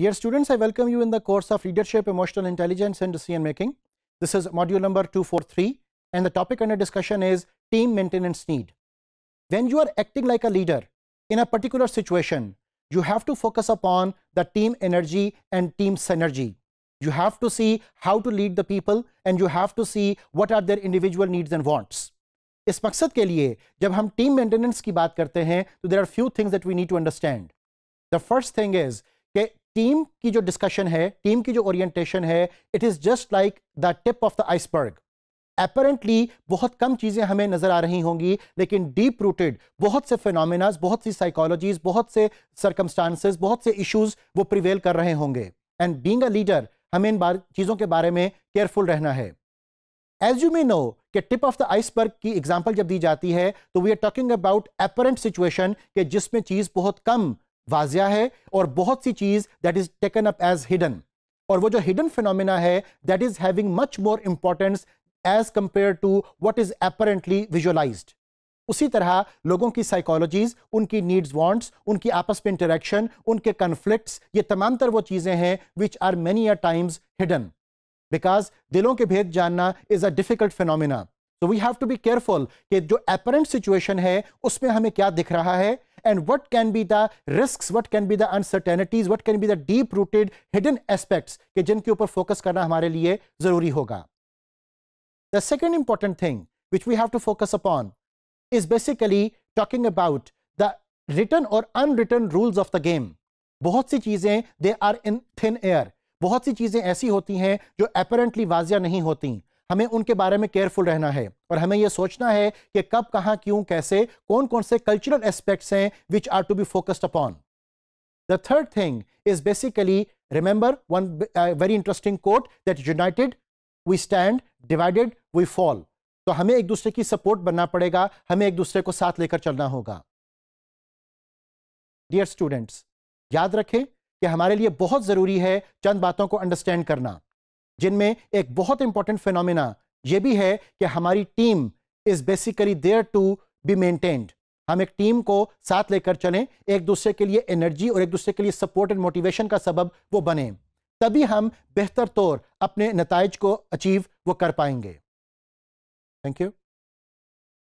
Dear students, I welcome you in the course of Leadership, Emotional Intelligence and Decision Making. This is module number 243 and the topic under discussion is team maintenance need. When you are acting like a leader in a particular situation, you have to focus upon the team energy and team synergy. You have to see how to lead the people and you have to see what are their individual needs and wants. इस मकसद के लिए जब हम team maintenance की बात करते हैं तो there are few things that we need to understand the first thing is team की जो डिस्कशन है टीम की जो ओरिएंटेशन है it is just like the tip of the iceberg apparently बहुत कम चीज़ें हमें नज़र आ रही होंगी लेकिन डीप रूटेड बहुत से फिनोमिनाज बहुत सी साइकोलॉजीज बहुत से सरकमस्टांसेस बहुत से इश्यूज वो प्रिवेल कर रहे होंगे एंड बींग अ लीडर हमें इन बार चीज़ों के बारे में केयरफुल रहना है एज यू मे नो कि टिप ऑफ द आइसबर्ग की एग्जाम्पल जब दी जाती है तो we are talking about apparent situation कि जिसमें चीज़ बहुत कम वाजिया है और बहुत सी चीज़ that is taken up as hidden और वो जो हिडन फिनोमिना है that is having much more importance as compare to what is apparently visualize उसी तरह लोगों की साइकोलॉजीज उनकी नीड्स वांट्स उनकी आपस में इंटरेक्शन उनके कन्फ्लिक्ट ये तमाम तर वो चीज़ें हैं which are many a times hidden because दिलों के भेद जानना इज़ अ डिफ़िकल्ट फिनोमिना तो we have to be careful कि जो अपरेंट सिचुएशन है उसमें हमें क्या दिख रहा है and what can be the risks, what can be the uncertainties, what can be the deep rooted hidden aspects के जिनके ऊपर focus करना हमारे लिए The second important thing which we have to focus upon is basically talking about the written or unwritten rules of the game. बहुत सी चीज़ें they are in thin air. बहुत सी चीज़ें ऐसी होती हैं जो apparently वाजिया नहीं होती हमें उनके बारे में केयरफुल रहना है और हमें यह सोचना है कि कब कहां क्यों कैसे कौन कौन से कल्चरल एस्पेक्ट्स हैं which are to be focused upon the third thing is basically remember one very interesting quote that united we stand divided we fall तो हमें एक दूसरे की सपोर्ट बनना पड़ेगा हमें एक दूसरे को साथ लेकर चलना होगा डियर स्टूडेंट्स याद रखें कि हमारे लिए बहुत जरूरी है चंद बातों को अंडरस्टैंड करना जिनमें एक बहुत इंपॉर्टेंट फिनोमिना ये भी है कि हमारी team is basically there to be maintained हम एक टीम को साथ लेकर चलें एक दूसरे के लिए एनर्जी और एक दूसरे के लिए सपोर्ट एंड मोटिवेशन का सबब वो बने तभी हम बेहतर तौर अपने नतज को अचीव वो कर पाएंगे थैंक यू